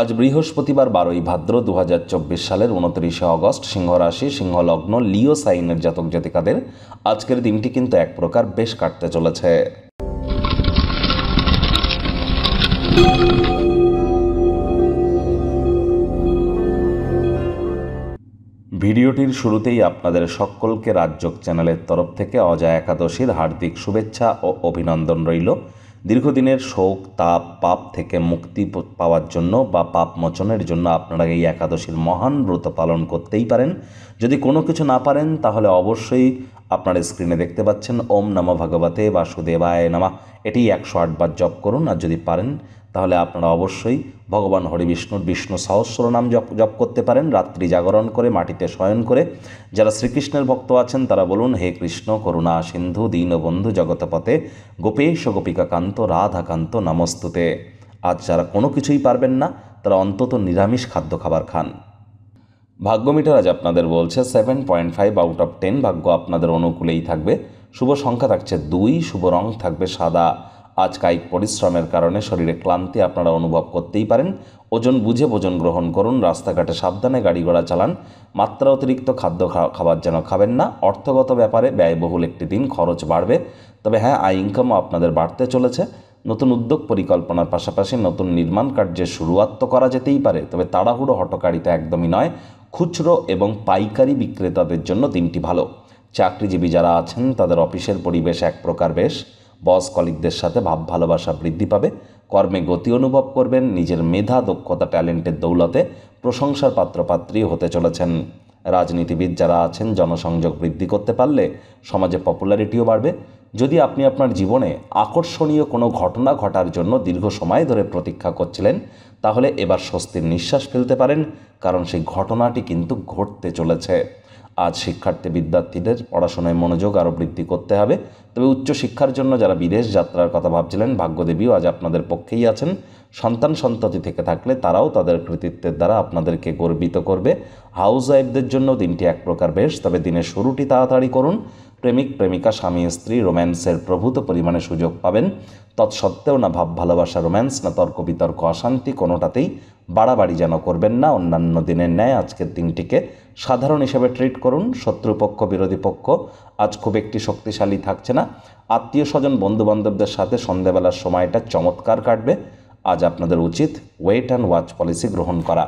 আজ বৃহস্পতিবার বারোই ভাদ্র দু সালের উনত্রিশে অগস্ট সিংহ রাশি সিংহলগ্ন লিও সাইনের জাতক জাতিকাদের আজকের দিনটি কিন্তু এক প্রকার বেশ কাটতে চলেছে ভিডিওটির শুরুতেই আপনাদের সকলকে রাজযোগ চ্যানেলের তরফ থেকে অজয় একাদশীর হার্দিক শুভেচ্ছা ও অভিনন্দন রইল দীর্ঘদিনের শোক তাপ পাপ থেকে মুক্তি পাওয়ার জন্য বা পাপ মোচনের জন্য আপনারা এই একাদশীর মহান ব্রত পালন করতেই পারেন যদি কোনো কিছু না পারেন তাহলে অবশ্যই আপনার স্ক্রিনে দেখতে পাচ্ছেন ওম নম ভগবতে বাসুদেবায় নামা এটি একশো আটবার জপ করুন আর যদি পারেন তাহলে আপনারা অবশ্যই ভগবান হরি বিষ্ণুর বিষ্ণু সহস্র নাম জপ জপ করতে পারেন রাত্রি জাগরণ করে মাটিতে শয়ন করে যারা শ্রীকৃষ্ণের ভক্ত আছেন তারা বলুন হে কৃষ্ণ করুণা সিন্ধু দীনবন্ধু জগতপথে গোপেশ গোপিকাকান্ত রাধাকান্ত নমস্তুতে আজ যারা কোনো কিছুই পারবেন না তারা অন্তত নিরামিষ খাদ্য খাবার খান ভাগ্যমিটার আজ আপনাদের বলছে seven point five out of ten ভাগ্য আপনাদের অনুকূলেই থাকবে শুভ সংখ্যা থাকছে দুই শুভ রং থাকবে সাদা আজ কায়িক পরিশ্রমের কারণে শরীরে ক্লান্তি আপনারা অনুভব করতেই পারেন ওজন বুঝে ভোজন গ্রহণ করুন রাস্তাঘাটে সাবধানে গাড়ি ঘোড়া চালান মাত্রা অতিরিক্ত খাদ্য খাবার যেন খাবেন না অর্থগত ব্যাপারে ব্যয়বহুল একটি দিন খরচ বাড়বে তবে হ্যাঁ আয় ইনকামও আপনাদের বাড়তে চলেছে নতুন উদ্যোগ পরিকল্পনার পাশাপাশি নতুন নির্মাণ কার্যের শুরুয়াত তো করা যেতেই পারে তবে তাড়াহুড়ো হটকারিতা একদমই নয় খুচরো এবং পাইকারি বিক্রেতাদের জন্য দিনটি ভালো চাকরিজীবী যারা আছেন তাদের অফিসের পরিবেশ এক প্রকার বেশ বস কলিকদের সাথে ভাব ভালোবাসা বৃদ্ধি পাবে কর্মে গতি অনুভব করবেন নিজের মেধা দক্ষতা ট্যালেন্টের দৌলতে প্রশংসার পাত্রপাত্রী হতে চলেছেন রাজনীতিবিদ যারা আছেন জনসংযোগ বৃদ্ধি করতে পারলে সমাজে পপুলারিটিও বাড়বে যদি আপনি আপনার জীবনে আকর্ষণীয় কোনো ঘটনা ঘটার জন্য দীর্ঘ সময় ধরে প্রতীক্ষা করছিলেন তাহলে এবার স্বস্তির নিঃশ্বাস ফেলতে পারেন কারণ সেই ঘটনাটি কিন্তু ঘটতে চলেছে আজ শিক্ষার্থী বিদ্যার্থীদের পড়াশোনায় মনোযোগ আরও বৃদ্ধি করতে হবে তবে উচ্চশিক্ষার জন্য যারা বিদেশ যাত্রার কথা ভাবছিলেন ভাগ্যদেবীও আজ আপনাদের পক্ষেই আছেন সন্তান সন্ততি থেকে থাকলে তারাও তাদের কৃতিত্বের দ্বারা আপনাদেরকে গর্বিত করবে হাউস ওয়াইফদের জন্য দিনটি এক প্রকার বেশ তবে দিনের শুরুটি তাড়াতাড়ি করুন প্রেমিক প্রেমিকা স্বামী স্ত্রী রোম্যান্সের প্রভূত পরিমাণে সুযোগ পাবেন তৎসত্ত্বেও না ভাব ভালোবাসা রোম্যান্স না তর্ক বিতর্ক অশান্তি কোনোটাতেই বাড়াবাড়ি যেন করবেন না অন্যান্য দিনের ন্যায় আজকের দিনটিকে সাধারণ হিসেবে ট্রিট করুন শত্রুপক্ষ বিরোধী পক্ষ আজ খুব একটি শক্তিশালী থাকছে না আত্মীয় স্বজন বন্ধুবান্ধবদের সাথে সন্ধ্যাবেলার সময়টা চমৎকার কাটবে আজ আপনাদের উচিত ওয়েট অ্যান্ড ওয়াচ পলিসি গ্রহণ করা